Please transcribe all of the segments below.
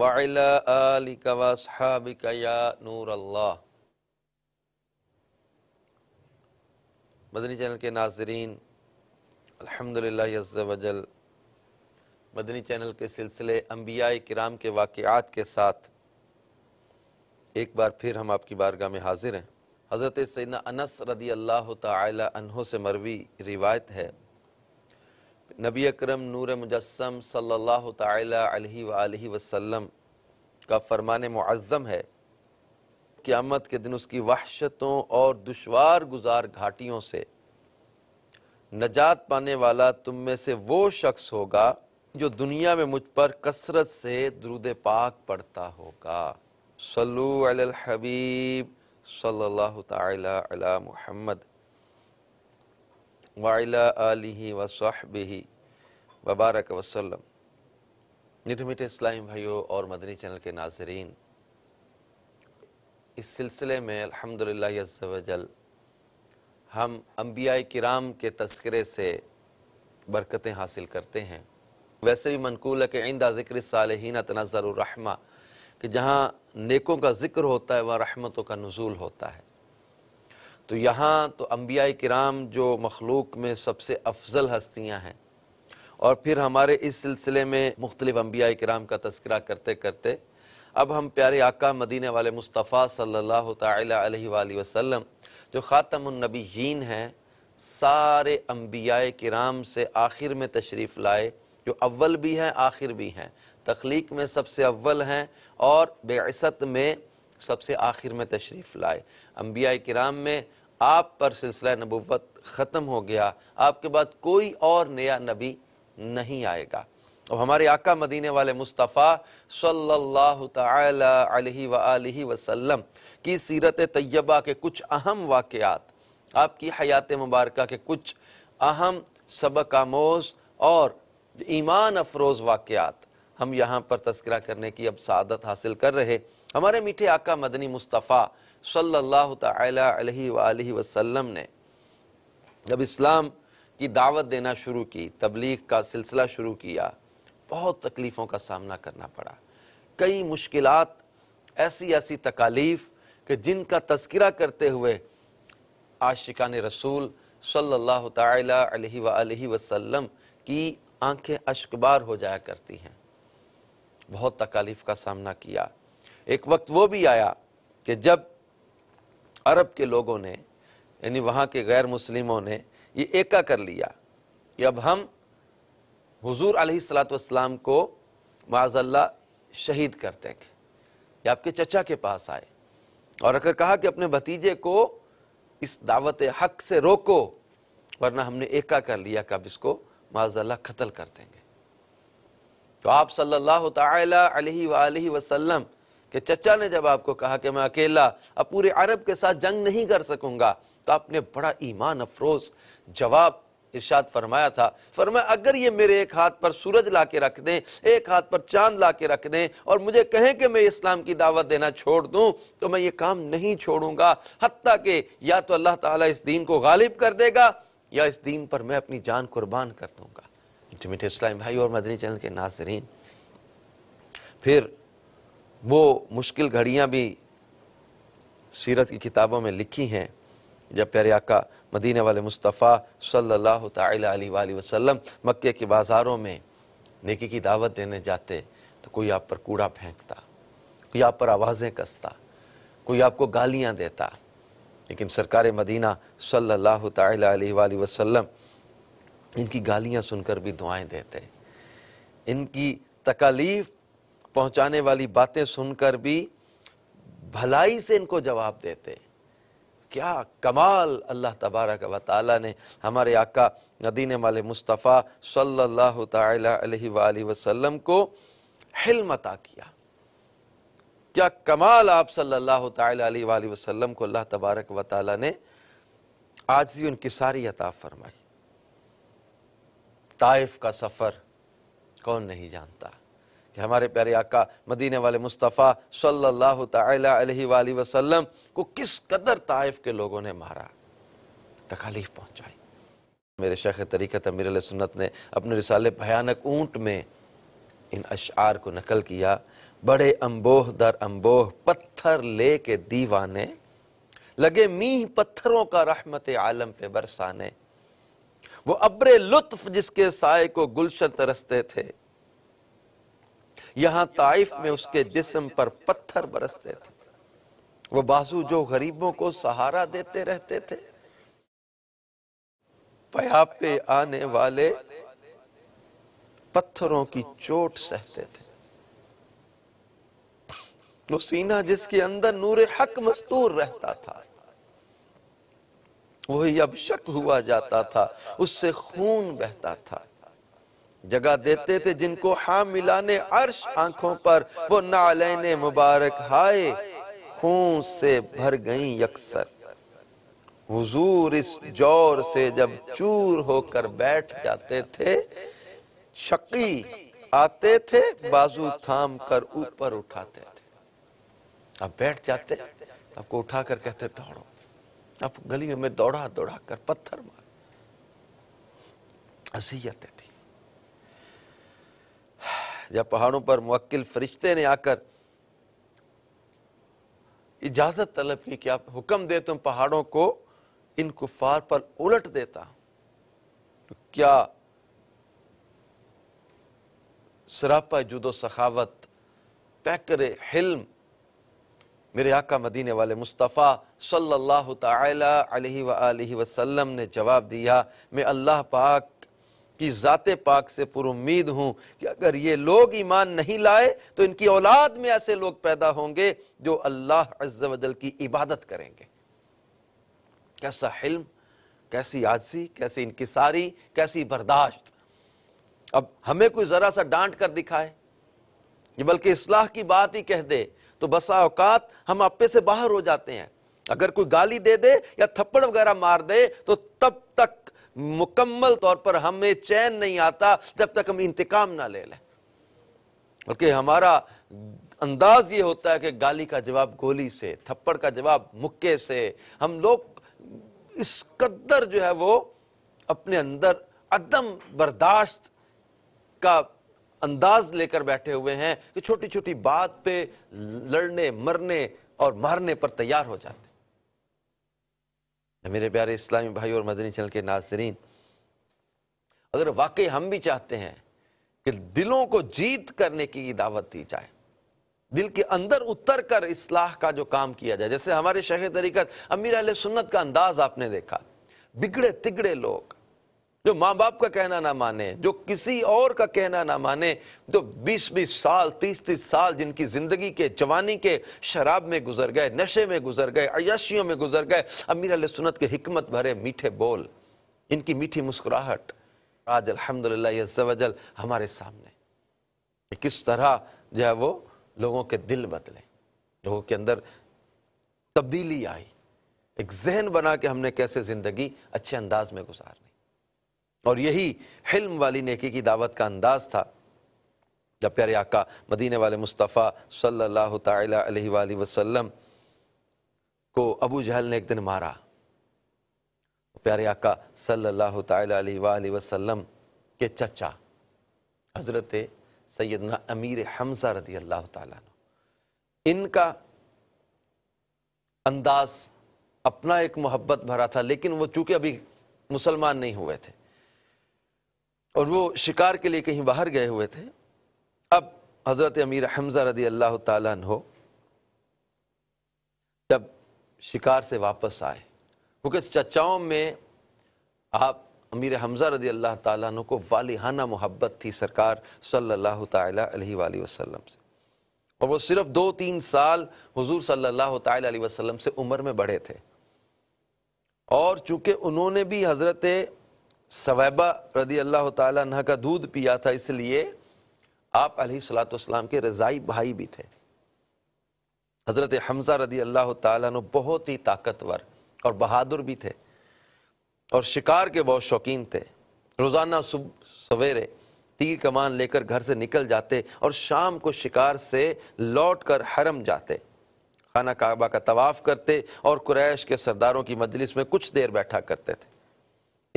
वाला आलिका वसहाबिका या नूर अल्लाह मदनी चैनल के नाजरीन अल्हम्दुलिल्लाह अज़्ज़वजल मदनी चैनल के सिलसिले अम्बिया कराम के वाक़ात के साथ एक बार फिर हम आपकी बारगाह में हाजिर हैं हज़रत सैन अनस रदी अल्लाह तहों से मरवी रिवायत है नबी अकरम नूर मुजस्म अलैहि वसल्लम का फरमान मुआज़म है क़्यामत के दिन उसकी वहशतों और दुशवार गुजार घाटियों से नजात पाने वाला तुम में से वो शख्स होगा जो दुनिया में मुझ पर कसरत से द्रुद पाक पढ़ता होगा सल्लु हबीब सल्लल्लाहु ताला अला मुहम्मद वाइला आलि वसाहबी वबारक वसलम निठे मीठे इस्लाम भाइयों और मदनी चैनल के नाजरीन इस सिलसिले में अलहमदिल्लाजल हम अम्बिया कराम के तस्करे से बरकतें हासिल करते हैं वैसे भी मनकूल है कि आइंदा ज़िक्र सालहीन तनाजर रहमा कि जहाँ नेकों का ज़िक्र होता है वहाँ रहमतों का नज़ूल होता है तो यहाँ तो अम्बिया कराम जो मखलूक में सबसे अफजल हस्तियाँ हैं और फिर हमारे इस सिलसिले में मुख्तलिफ अम्बिया कराम का तस्करा करते करते अब हम प्यारे आका मदीने वाले मुस्तफ़ा सल्ला वसम जो ख़ातमनबीन हैं सारे अम्बिया कराम से आखिर में तशरीफ़ लाए जो अव्वल भी हैं आखिर भी हैं तख्लीक में सबसे अव्वल हैं और बेसत में सबसे आखिर में तशरीफ़ लाए अम्बिया कराम में आप पर सिलसिला नबूत ख़त्म हो गया आपके बाद कोई और नया नबी नहीं आएगा अब हमारे आका मदीने वाले मुस्तफ़ा सल्लल्लाहु अलैहि अलैहि वसल्लम की सीरत तय्यबा के कुछ अहम वाकियात आपकी हयात मुबारक के कुछ अहम सबक आमोज और ईमान अफरोज़ वाक़ात हम यहाँ पर तस्करा करने की अब सदत हासिल कर रहे हमारे मीठे आका मदनी मुस्तफ़ा सल्लल्लाहु अलैहि अलैहि वसल्लम ने जब इस्लाम की दावत देना शुरू की तबलीग का सिलसिला शुरू किया बहुत तकलीफ़ों का सामना करना पड़ा कई मुश्किल ऐसी ऐसी तकालीफ कि जिनका तस्करा करते हुए आशिकान रसूल सल्लल्लाहु अलैहि वसल्लम की आंखें अश्कबार हो जाया करती हैं बहुत तकालीफ का सामना किया एक वक्त वो भी आया कि जब अरब के लोगों ने यानी वहाँ के गैर मुस्लिमों ने ये एका कर लिया कि अब हम हुजूर अलैहिस्सलाम को माजल्ला शहीद कर देंगे या आपके चचा के पास आए और अगर कहा कि अपने भतीजे को इस दावत हक से रोको वरना हमने एका कर लिया कब इसको माजल्ला कत्ल कर देंगे तो आप सल्लल्लाहु अलैहि अलैहि वसल्लम के चचा ने जब आपको कहा कि मैं अकेला अब पूरे अरब के साथ जंग नहीं कर सकूंगा तो आपने बड़ा ईमान अफरोज जवाब इर्शाद फरमाया था फरमाया अगर ये मेरे एक हाथ पर सूरज ला के रख दें एक हाथ पर चांद ला के रख दें और मुझे कहें कि मैं इस्लाम की दावत देना छोड़ दूं तो मैं ये काम नहीं छोड़ूंगा हती कि या तो अल्लाह ताला इस दीन को गालिब कर देगा या इस दीन पर मैं अपनी जान कुर्बान कर दूंगा मिठे मीठे इस्लाम भाई और मदनी चैनल के नाजरीन फिर वो मुश्किल घड़ियाँ भी सीरत की किताबों में लिखी हैं जब प्यारे आका मदीने वाले मुस्तफ़ा सल्लल्लाहु अलैहि वसल्लम मक्के के बाज़ारों में नेकी की दावत देने जाते तो कोई आप पर कूड़ा फेंकता कोई आप पर आवाज़ें कसता कोई आपको गालियाँ देता लेकिन सरकार मदीना सल्लल्लाहु अलैहि वसल्लम इनकी गालियाँ सुनकर भी दुआएं देते हैं इनकी तकालीफ पहुंचाने वाली बातें सुनकर भी भलाई से इनको जवाब देते क्या कमाल अल्लाह तबारक व ताला ने हमारे आका नदीन वाले मुस्तफ़ा सल्लल्लाहु अलैहि वसल्लम को हिल्म अता किया क्या कमाल आप सल्लल्लाहु अलैहि वसल्लम को अल्लाह तबारक व ताला ने ही उनकी सारी अता फरमाई ताइफ का सफ़र कौन नहीं जानता कि हमारे प्यारे आका मदीने वाले मुस्तफ़ा सल्लल्लाहु अलैहि वसल्लम को किस कदर ताइफ के लोगों ने मारा तकालीफ पहुंचाई मेरे शेख तरीक़त अमीर सुन्नत ने अपने रिसाले भयानक ऊंट में इन अशार को नकल किया बड़े अम्बोह दर अम्बोह पत्थर ले के दीवाने लगे मीह पत्थरों का रहमत आलम पे बरसाने वो अब्रे लुत्फ जिसके साय को गुलशन तरसते थे यहां ताइफ में उसके जिस्म पर पत्थर बरसते थे वो बाजू जो गरीबों को सहारा देते रहते थे पया पे आने वाले पत्थरों की चोट सहते थे वो सीना जिसके अंदर नूर हक मस्तूर रहता था वही अब शक हुआ जाता था उससे खून बहता था जगह देते थे जिनको हा मिलाने अर्श आंखों पर वो नालैन मुबारक हाय खून से भर गई अक्सर हुजूर इस जोर से जब चूर होकर बैठ जाते थे शकी आते थे बाजू थाम कर ऊपर उठाते थे अब बैठ जाते आपको उठा कर कहते दौड़ो आप गलियों में दौड़ा दौड़ा कर पत्थर मार असीयतें थी जब पहाड़ों पर मुक्किल फरिश्ते ने आकर इजाज़त तलब की कि आप हुक्म दे तुम पहाड़ों को इन कुफार पर उलट देता तो क्या सरापा जुदो सखावत पैकर हिल्म मेरे आका मदीने वाले मुस्तफ़ा सल्लल्लाहु अलैहि वसल्लम ने जवाब दिया मैं अल्लाह पाक की ज़ात पाक से पुरुद हूँ कि अगर ये लोग ईमान नहीं लाए तो इनकी औलाद में ऐसे लोग पैदा होंगे जो अल्लाह अज्जल की इबादत करेंगे कैसा हिल्म कैसी आजसी कैसी इनकसारी कैसी बर्दाश्त अब हमें कोई ज़रा सा डांट कर दिखाए बल्कि इसलाह की बात ही कह दे तो बसा औकात हम आपे से बाहर हो जाते हैं अगर कोई गाली दे दे या थप्पड़ वगैरह मार दे तो तब तक मुकम्मल तौर पर हमें चैन नहीं आता जब तक हम इंतकाम ना ले लें बल्कि हमारा अंदाज ये होता है कि गाली का जवाब गोली से थप्पड़ का जवाब मुक्के से हम लोग इस कदर जो है वो अपने अंदर अदम बर्दाश्त का अंदाज लेकर बैठे हुए हैं कि छोटी छोटी बात पे लड़ने मरने और मारने पर तैयार हो जाते मेरे प्यारे इस्लामी भाई और मदनी चैनल के नाजरीन अगर वाकई हम भी चाहते हैं कि दिलों को जीत करने की दावत दी जाए दिल के अंदर उतर कर इसलाह का जो काम किया जाए जैसे हमारे शहर तरीकत अमीर अल सुन्नत का अंदाज आपने देखा बिगड़े तिगड़े लोग जो माँ बाप का कहना ना माने जो किसी और का कहना ना माने जो तो बीस बीस साल तीस तीस साल जिनकी ज़िंदगी के जवानी के शराब में गुजर गए नशे में गुजर गए अयाशियों में गुजर गए अमीर सुनत के हमत भरे मीठे बोल इनकी मीठी मुस्कुराहट आज अलहमदिल्लाजल हमारे सामने किस तरह जो है वो लोगों के दिल बदले लोगों के अंदर तब्दीली आई एक जहन बना के हमने कैसे ज़िंदगी अच्छे अंदाज में गुजार और यही हिल्म वाली नेकी की दावत का अंदाज था जब प्यारे आका मदीने वाले मुस्तफ़ा सल्लल्लाहु अलैहि वाली वसल्लम को अबू जहल ने एक दिन मारा प्यारे आका सल्लल्लाहु अलैहि वाली वसल्लम के चचा हज़रत सैदना अमीर हमज़ा रदी अल्लाह ताला इनका अंदाज़ अपना एक मोहब्बत भरा था लेकिन वो चूँकि अभी मुसलमान नहीं हुए थे और वो शिकार के लिए कहीं बाहर गए हुए थे अब हज़रत अमीर हमज़ा रदी अल्लाह तहो जब शिकार से वापस आए क्योंकि चचाओं में आप अमीर हमज़ा रदी अल्लाह तु को वालिहाना मोहब्बत थी सरकार सल्लल्लाहु अलैहि वसल्लम से और वो सिर्फ दो तीन साल हजूर सल्लल्लाहु अलैहि वसल्लम से उम्र में बढ़े थे और चूँकि उन्होंने भी हज़रत सवैबा रदी अल्लाह तह का दूध पिया था इसलिए आप सलाम के रज़ाई भाई भी थे हज़रत हमज़ा रदी अल्लाह तु बहुत ही ताकतवर और बहादुर भी थे और शिकार के बहुत शौकीन थे रोज़ाना सुबह सवेरे तीर कमान लेकर घर से निकल जाते और शाम को शिकार से लौट कर हरम जाते खाना काबा का तवाफ़ करते और कुरैश के सरदारों की मजलिस में कुछ देर बैठा करते थे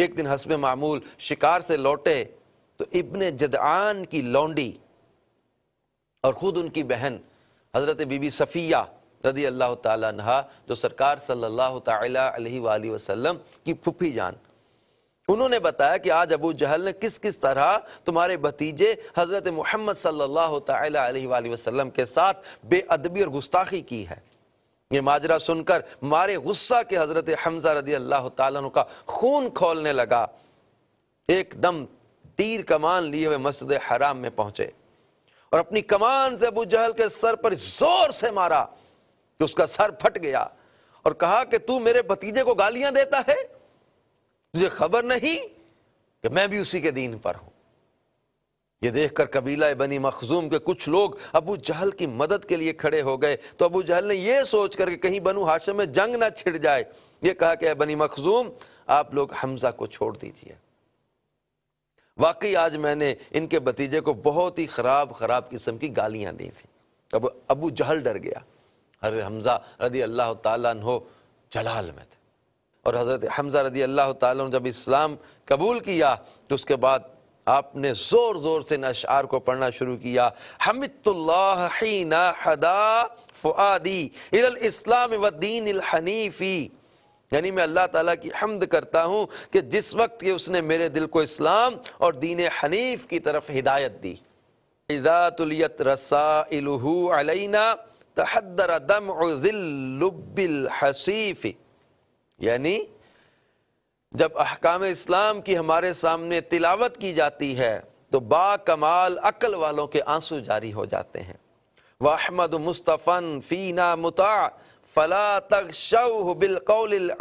एक दिन हसब मामूल शिकार से लौटे तो इबन जदान की लौंडी और ख़ुद उनकी बहन हज़रत बीबी सफ़िया रदी अल्लाह तहा जो सरकार सल्लल्लाहु अलैहि वसल्लम की फुफी जान उन्होंने बताया कि आज अबू जहल ने किस किस तरह तुम्हारे भतीजे हज़रत मोहम्मद सल्लल्लाहु अलैहि वसल्लम के साथ बेअदबी और गुस्ताखी की है ये माजरा सुनकर मारे गुस्सा के हजरत हमजा रदी अल्लाह तु का खून खोलने लगा एकदम तीर कमान लिए हुए मस्जिद हराम में पहुंचे और अपनी कमान से अबू जहल के सर पर जोर से मारा कि उसका सर फट गया और कहा कि तू मेरे भतीजे को गालियां देता है तुझे खबर नहीं कि मैं भी उसी के दीन पर हूं ये देखकर कबीला बनी मखजूम के कुछ लोग अबू जहल की मदद के लिए खड़े हो गए तो अबू जहल ने यह सोच कर कहीं बनु हाशम में जंग ना छिड़ जाए ये कहा कि बनी मखजूम आप लोग हमजा को छोड़ दीजिए वाकई आज मैंने इनके भतीजे को बहुत ही ख़राब ख़राब किस्म की गालियां दी थी अब अबू जहल डर गया अरे हमज़ा रदी अल्लाह तहो जलाल में थे और हज़रत हमज़ा रदी अल्लाह तब इस्लाम कबूल किया तो उसके बाद आपने ज़ोर ज़ोर से नशार को पढ़ना शुरू किया हमितुल्लाहीना यानी मैं अल्लाह ताला की हमद करता हूँ कि जिस वक्त के उसने मेरे दिल को इस्लाम और दीन हनीफ की तरफ हिदायत दी इज़ातुलियत रसाइलहू तहदर दम हसीफ यानी जब अहकाम इस्लाम की हमारे सामने तिलावत की जाती है तो कमाल अक्ल वालों के आंसू जारी हो जाते हैं वाहमद मुस्तफ़न फ़ीना मुता फ़ला तक शव बिलकौलफ़ी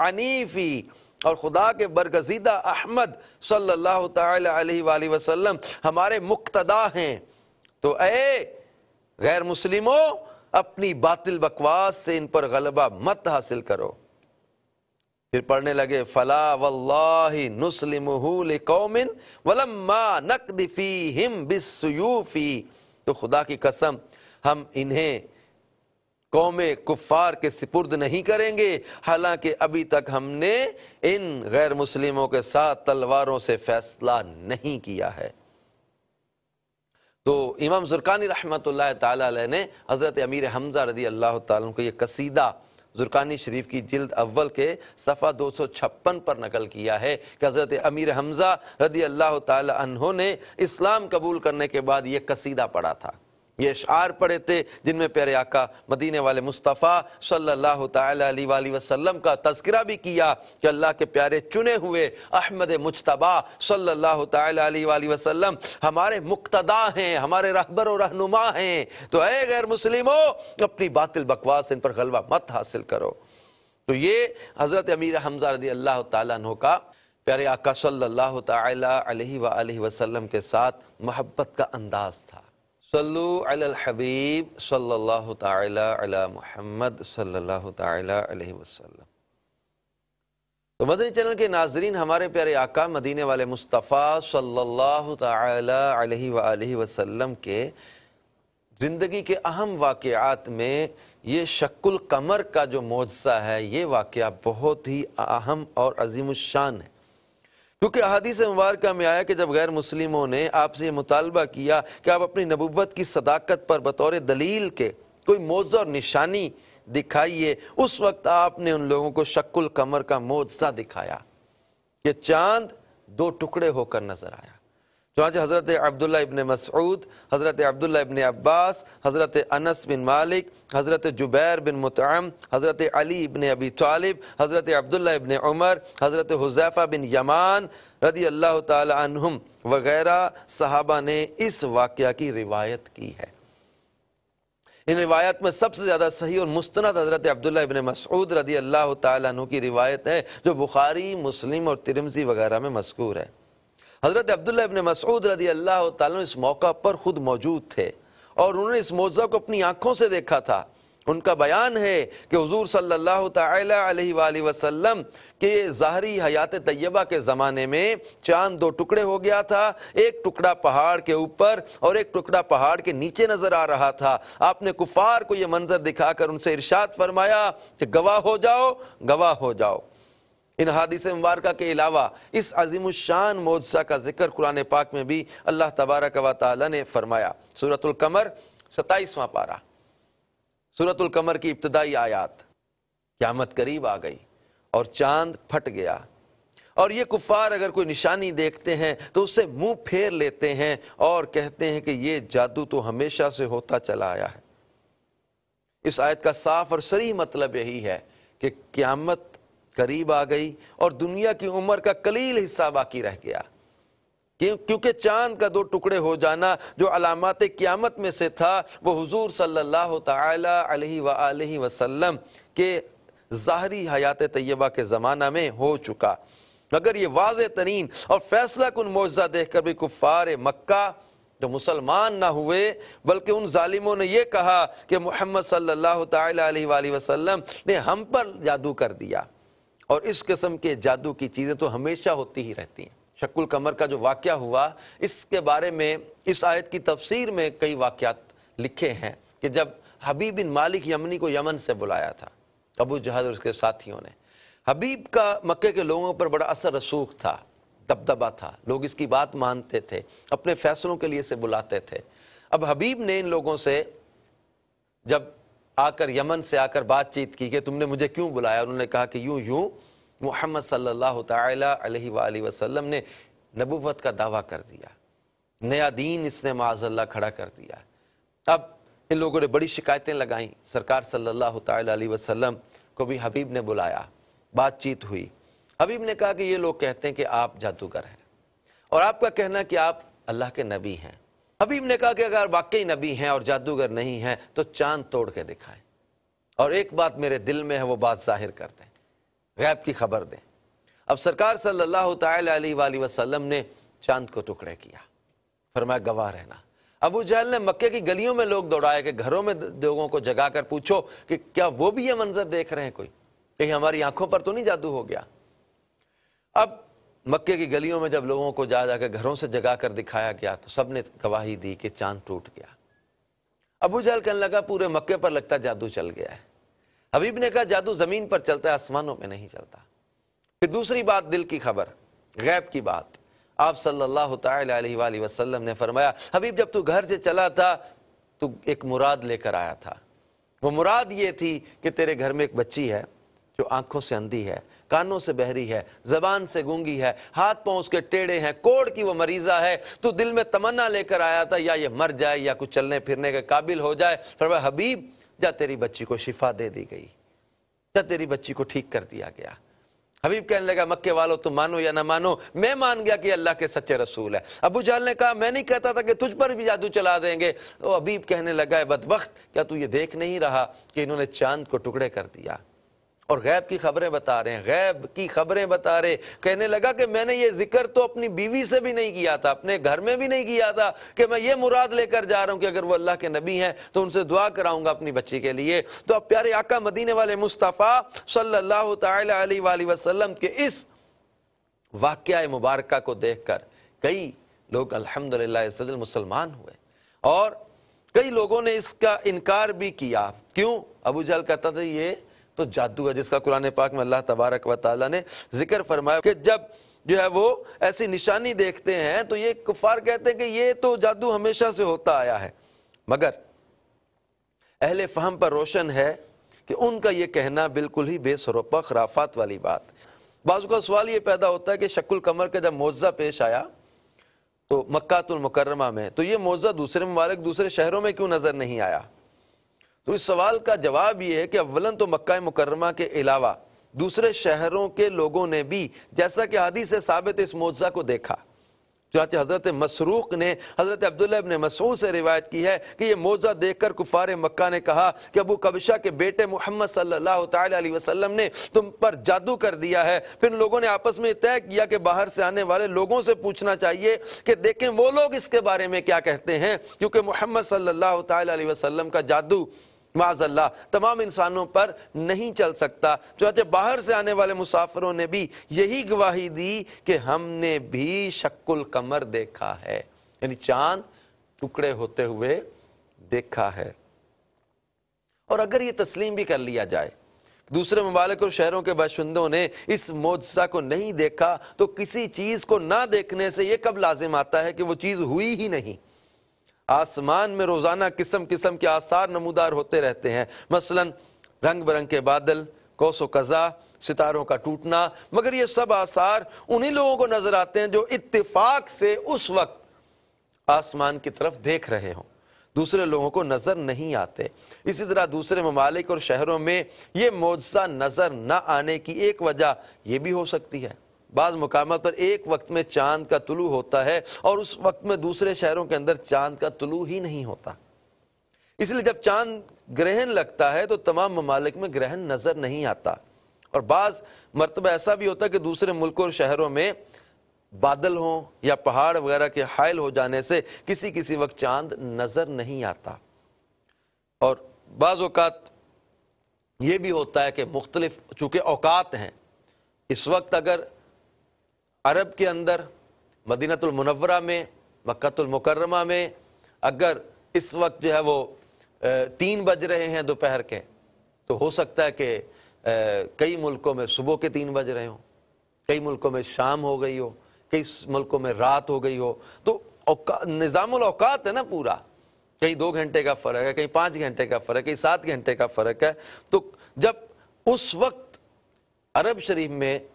और ख़ुदा के बरगजीदा अहमद सल्लल्लाहु अलैहि वसल्लम हमारे मुक्तदा हैं तो ए गैर मुस्लिमों अपनी बातिल बकवास से इन पर गलबा मत हासिल करो फिर पढ़ने लगे फला तो खुदा की कसम हम इन्हें कौम कुफ़ार के सिपुर्द नहीं करेंगे हालांकि अभी तक हमने इन गैर मुस्लिमों के साथ तलवारों से फैसला नहीं किया है तो इमाम जुर्कानी रहमत ने हज़रत अमीर हमज़ा रदी अल्लाह तुम को ये कसीदा जुर्कानी शरीफ की जिल्द अव्वल के सफ़ा दो सौ छप्पन पर नकल किया है कि हज़रत अमीर हमज़ा रदी अल्लाह तहों ने इस्लाम कबूल करने के बाद ये कसीदा पढ़ा था ये अशार पड़े थे जिनमें प्यारे आका मदीने वाले मुस्तफ़ा सल्लल्लाहु अलैहि वसल्लम का तस्करा भी किया कि अल्लाह के प्यारे चुने हुए अहमद मुशतबा सल्लल्लाहु अलैहि वसल्लम हमारे मुक्तदा हैं हमारे रहबर और रहनुमा हैं तो अय गैर मुस्लिमों अपनी बातिल बकवास इन पर गलबा मत हासिल करो तो ये हज़रत अमीर हमजा रदी अल्लाह तु का प्यारे आका सल्लल्लाहु अलैहि वसल्लम के साथ मोहब्बत का अंदाज़ था सल्लु अल हबीब सल्लल्लाहु ताला अला मुहम्मद सल्लल्लाहु ताला अलैहि वसल्लम तो मदनी चैनल के नाजरीन हमारे प्यारे आका मदीने वाले मुस्तफ़ा सल्लल्लाहु ताला अलैहि वआलैहि वसल्लम के ज़िंदगी के अहम वाक़ात में ये शक्ल कमर का जो मुआजा है ये वाक़ बहुत ही अहम और अजीम शान है क्योंकि से मुबारक में आया कि जब गैर मुस्लिमों ने आपसे मुतालबा किया कि आप अपनी नबूत की सदाकत पर बतौर दलील के कोई मौजा और निशानी दिखाइए उस वक्त आपने उन लोगों को शक्ल कमर का मोजा दिखाया कि चांद दो टुकड़े होकर नजर आया चुनाच तो हज़रत अब्दुल्ल इबन मसऊद हज़रत अब्दुल्ल इबन अब्बास हज़रत अनस बिन मालिक हज़रत जुबैर बिन मतम हज़रत अली इबन अबी तालिब हज़रत अब्दुल्ल इबन उमर हज़रत हुजैफ़ा बिन यमान रदी अल्लाह तुम वगैरह साहबा ने इस वाक़ की रिवायत की है इन रिवायत में सबसे ज़्यादा सही और मुस्ंद हज़रत अब्दुल्ल इबन मसूद रदी अल्लाह तु की रिवायत है जो बुखारी मुस्लिम और तिरमजी वगैरह में मशहूर है हज़रत अब्दुल्ला इबन मसूद रदी अल्लाह इस मौका पर ख़ुद मौजूद थे और उन्होंने इस मौजा को अपनी आँखों से देखा था उनका बयान है कि हजूर सल्लाम के ज़ाहरी हयात तय्यबा के ज़माने में चांद दो टुकड़े हो गया था एक टुकड़ा पहाड़ के ऊपर और एक टुकड़ा पहाड़ के नीचे नज़र आ रहा था आपने कुफार को यह मंज़र दिखाकर उनसे इरशाद फरमाया कि गवाह हो जाओ गवाह हो जाओ इन हादिस मुबारक के अलावा इस अजीम शान मोदा का जिक्र कुरान पाक में भी अल्लाह तबारक व ताली ने फरमाया सूरतुलकमर सताईसवां पारा सूरतुलकमर की इब्तदाई आयात क्यामत करीब आ गई और चांद फट गया और ये कुफार अगर कोई निशानी देखते हैं तो उससे मुंह फेर लेते हैं और कहते हैं कि ये जादू तो हमेशा से होता चला आया है इस आयत का साफ और सरी मतलब यही है कि क्यामत करीब आ गई और दुनिया की उम्र का कलील हिस्सा बाकी रह गया क्योंकि चांद का दो टुकड़े हो जाना जो अलामत क़्यामत में से था वो हुजूर सल्लल्लाहु अलैहि वसल्लम के ज़ाहरी हयात तय्यबा के ज़माना में हो चुका अगर ये वाज तरीन और फैसला कन मुआजा देख कर भी कुफ़ार मक्का जो मुसलमान ना हुए बल्कि उन ालिमों ने यह कहा कि मोहम्मद सल्लल्लाहु अलैहि वसल्लम ने हम पर जादू कर दिया और इस किस्म के जादू की चीज़ें तो हमेशा होती ही रहती हैं शक्ल कमर का जो वाक़ हुआ इसके बारे में इस आयत की तफसीर में कई वाक्यात लिखे हैं कि जब हबीब बिन मालिक यमनी को यमन से बुलाया था अबू जहाज और उसके साथियों ने हबीब का मक्के के लोगों पर बड़ा असर रसूख था दबदबा था लोग इसकी बात मानते थे अपने फैसलों के लिए से बुलाते थे अब हबीब ने इन लोगों से जब आकर यमन से आकर बातचीत की कि तुमने मुझे क्यों बुलाया उन्होंने कहा कि यूं यूं मोहम्मद सल्लल्लाहु अलैहि ताली वसल्लम ने नबूवत का दावा कर दिया नया दीन इसने माजल्ला खड़ा कर दिया अब इन लोगों ने बड़ी शिकायतें लगाईं सरकार सल्लल्लाहु अलैहि वसल्लम को भी हबीब ने बुलाया बातचीत हुई हबीब ने कहा कि ये लोग कहते हैं कि आप जादूगर हैं और आपका कहना कि आप अल्लाह के नबी हैं हबीब ने कहा कि अगर वाकई नबी हैं और जादूगर नहीं हैं तो चांद तोड़ के दिखाएं और एक बात मेरे दिल में है वो बात जाहिर कर दें गैब की खबर दें अब सरकार सल्लल्लाहु सल्ला वसल्लम ने चांद को टुकड़े किया फरमाया गवाह रहना अबू जहल ने मक्के की गलियों में लोग दौड़ाए कि घरों में लोगों को जगा कर पूछो कि क्या वो भी ये मंजर देख रहे हैं कोई कहीं हमारी आंखों पर तो नहीं जादू हो गया अब मक्के की गलियों में जब लोगों को जा जाकर घरों से जगा कर दिखाया गया तो सब ने गवाही दी कि चांद टूट गया अबू जहल कहने लगा पूरे मक्के पर लगता जादू चल गया है हबीब ने कहा जादू ज़मीन पर चलता है आसमानों में नहीं चलता फिर दूसरी बात दिल की खबर गैब की बात आप सल्लल्लाहु अलैहि वसल्लम ने फरमाया हबीब जब तू घर से चला था तू एक मुराद लेकर आया था वो मुराद ये थी कि तेरे घर में एक बच्ची है जो आंखों से अंधी है कानों से बहरी है जबान से गूंगी है हाथ पांव उसके टेढ़े हैं कोड़ की वो मरीजा है तो दिल में तमन्ना लेकर आया था या ये मर जाए या कुछ चलने फिरने के काबिल हो जाए फिर हबीब या तेरी बच्ची को शिफा दे दी गई या तेरी बच्ची को ठीक कर दिया गया हबीब कहने लगा मक्के वालों तुम मानो या ना मानो मैं मान गया कि अल्लाह के सच्चे रसूल है अबू जाल ने कहा मैं नहीं कहता था कि तुझ पर भी जादू चला देंगे तो हबीब कहने लगा है बदबख्त क्या तू ये देख नहीं रहा कि इन्होंने चांद को टुकड़े कर दिया और गैब की खबरें बता रहे हैं गैब की खबरें बता रहे कहने लगा कि मैंने ये जिक्र तो अपनी बीवी से भी नहीं किया था अपने घर में भी नहीं किया था कि मैं ये मुराद लेकर जा रहा हूँ कि अगर वो अल्लाह के नबी हैं तो उनसे दुआ कराऊंगा अपनी बच्ची के लिए तो अब प्यारे आका मदीने वाले मुस्तफ़ा सल्ला वसलम के इस वाक्य मुबारक को देख कर कई लोग अलहमदिल्ला मुसलमान हुए और कई लोगों ने इसका इनकार भी किया क्यों अबू जहल कहता था ये तो जादू है जिसका कुरान पाक में अल्लाह तबारक व ताली ने जिक्र फरमाया कि जब जो है वो ऐसी निशानी देखते हैं तो ये कुफार कहते हैं कि ये तो जादू हमेशा से होता आया है मगर अहल फहम पर रोशन है कि उनका ये कहना बिल्कुल ही बेसरोपा खराफात वाली बात बाजू का सवाल ये पैदा होता है कि शक्ल कमर का जब मुआवजा पेश आया तो मक्का मुकरमा में तो ये मुआवजा दूसरे मुबारक दूसरे शहरों में क्यों नज़र नहीं आया तो इस सवाल का जवाब ये है कि अवलन तो मक्का मुकरमा के अलावा दूसरे शहरों के लोगों ने भी जैसा कि हादी से साबित इस मुआवजा को देखा चुनाचे हज़रत मसरूक ने हज़रत ने मसूद से रिवायत की है कि यह मोज़ा देख कर कुफ़ार मक्का ने कहा कि अबू कबिशा के बेटे मोहम्मद अलैहि वसल्लम ने तुम पर जादू कर दिया है फिर लोगों ने आपस में तय किया कि बाहर से आने वाले लोगों से पूछना चाहिए कि देखें वो लोग इसके बारे में क्या कहते हैं क्योंकि मोहम्मद सल्ला वसम का जादू माजल्ला तमाम इंसानों पर नहीं चल सकता चुनाचे बाहर से आने वाले मुसाफिरों ने भी यही गवाही दी कि हमने भी शक्ल कमर देखा है यानी चांद टुकड़े होते हुए देखा है और अगर ये तस्लीम भी कर लिया जाए दूसरे ममालिक और शहरों के बाशिंदों ने इस मोजा को नहीं देखा तो किसी चीज़ को ना देखने से ये कब लाजिम आता है कि वो चीज़ हुई ही नहीं आसमान में रोज़ाना किस्म किस्म के आसार नमूदार होते रहते हैं मसलन रंग बिरंग के बादल कोसो कज़ा सितारों का टूटना मगर ये सब आसार उन्हीं लोगों को नज़र आते हैं जो इत्तेफाक से उस वक्त आसमान की तरफ देख रहे हों दूसरे लोगों को नज़र नहीं आते इसी तरह दूसरे ममालिक और शहरों में ये मुआवजा नज़र न आने की एक वजह यह भी हो सकती है बाज़ मकाम पर एक वक्त में चांद का तुलू होता है और उस वक्त में दूसरे शहरों के अंदर चांद का तुलू ही नहीं होता इसलिए जब चांद ग्रहण लगता है तो तमाम ममालिक में ग्रहण नज़र नहीं आता और बाज़ मरतबा ऐसा भी होता है कि दूसरे मुल्कों और शहरों में बादल हों या पहाड़ वगैरह के हायल हो जाने से किसी किसी वक्त चांद नज़र नहीं आता और बाज़ात ये भी होता है कि मुख्तलिफ चूँकि अवकात हैं इस वक्त अगर अरब के अंदर मदीनतुलमनवरा में मक्तुलमकरमा में अगर इस वक्त जो है वो तीन बज रहे हैं दोपहर के तो हो सकता है कि कई मुल्कों में सुबह के तीन बज रहे हों कई मुल्कों में शाम हो गई हो कई मुल्कों में रात हो गई हो तो निज़ामत है ना पूरा कहीं दो घंटे का फ़र्क है कहीं पाँच घंटे का फ़र्क है कहीं सात घंटे का फ़र्क है तो जब उस वक्त अरब शरीफ में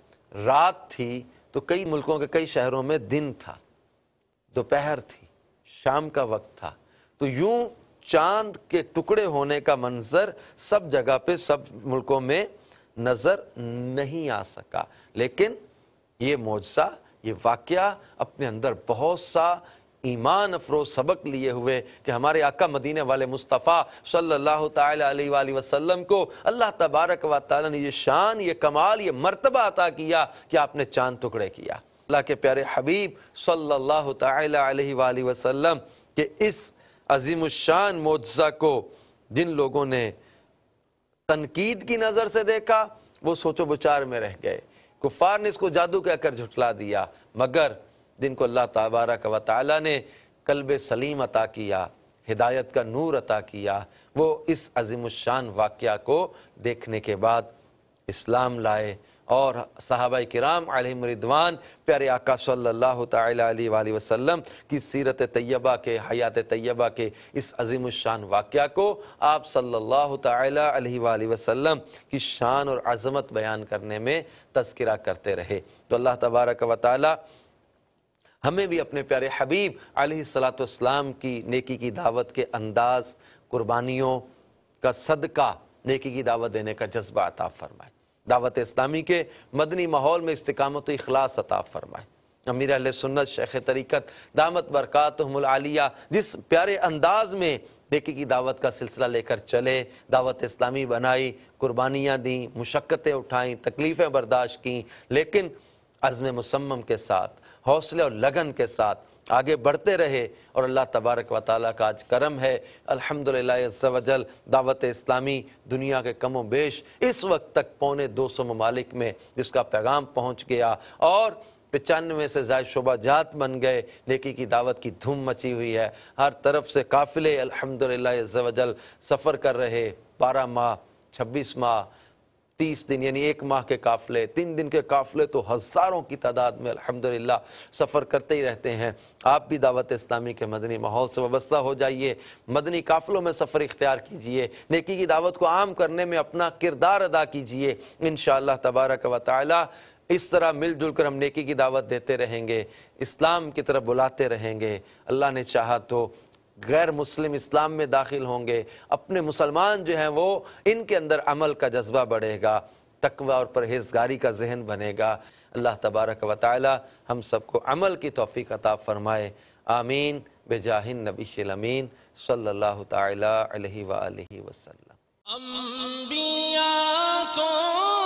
रात थी तो कई मुल्कों के कई शहरों में दिन था दोपहर थी शाम का वक्त था तो यूं चांद के टुकड़े होने का मंजर सब जगह पे सब मुल्कों में नज़र नहीं आ सका लेकिन ये मोजसा ये वाक़ अपने अंदर बहुत सा ईमान अफरोज सबक लिए हुए कि हमारे आका मदीने वाले मुस्तफ़ा सल्लल्लाहु अलैहि वसल्लम को अल्लाह तबारक व ताली ने ये शान ये कमाल ये मर्तबा अता किया कि आपने चांद टुकड़े किया अल्लाह के प्यारे हबीब सल्लल्लाहु अलैहि वसल्लम के इस अजीम शान मुआजा को जिन लोगों ने तनकीद की नज़र से देखा वो सोचो विचार में रह गए कुफार ने इसको जादू कहकर झुटला दिया मगर जिनको अल्लाह तबारक व ताली ने कल्ब सलीम अता किया हिदायत का नूर अता किया वो इस अजीमशान वाक़ को देखने के बाद इस्लाम लाए और साहबा कराम आलमरिदवान प्यारे आका सल्लल्लाहु अलैहि वसल्लम की सीरत तैयबा के हयात तैयबा के इस अजीम शान वाक़ को आप सल्लल्लाहु अलैहि वसल्लम की शान और अजमत बयान करने में तस्करा करते रहे तो अल्लाह तबारक व ताली हमें भी अपने प्यारे हबीब सलाम की नेकी की दावत के अंदाज कुर्बानियों का सदका नेकी की दावत देने का जज्बा अताफ़ फरमाए दावत इस्लामी के मदनी माहौल में इस्तकामत अखलास अताफ़ फरमाए अमीर अल सुन्नत शेख तरीक़त दामत बरक़ात आलिया जिस प्यारे अंदाज में नेकी की दावत का सिलसिला लेकर चले दावत इस्लामी बनाई कुर्बानियाँ दी मुशक्क़तें उठाई तकलीफ़ें बर्दाश्त कं लेकिन अज़म मुसम्म के साथ हौसले और लगन के साथ आगे बढ़ते रहे और अल्लाह तबारक व ताली का आज करम है अल्हम्दुलिल्लाह दावत इस्लामी दुनिया के कम बेश इस वक्त तक पौने दो सौ ममालिक में जिसका पैगाम पहुँच गया और पचानवे से जायद शुबा जात बन गए नेकी की दावत की धूम मची हुई है हर तरफ से काफिले अलहमदिल्लाजल सफ़र कर रहे बारह माह छब्बीस माह तीस दिन यानी एक माह के काफ़िले तीन दिन के काफ़िले तो हज़ारों की तादाद में अल्हम्दुलिल्लाह सफ़र करते ही रहते हैं आप भी दावत इस्लामी के मदनी माहौल से वाबस्ता हो जाइए मदनी काफ़िलों में सफ़र इख्तियार कीजिए नेकी की दावत को आम करने में अपना किरदार अदा कीजिए इन तबारक व ताली इस तरह मिलजुल कर हम नेकी की दावत देते रहेंगे इस्लाम की तरफ बुलाते रहेंगे अल्लाह ने चाहा तो गैर मुस्लिम इस्लाम में दाखिल होंगे अपने मुसलमान जो हैं वो इनके अंदर अमल का जज्बा बढ़ेगा तकवा और परहेजगारी का जहन बनेगा अल्लाह तबारक व ताली हम सबको अमल की तोफ़ी अता फ़रमाए आमीन बेजाहिन नबी शमीन सल्ला तला वसलम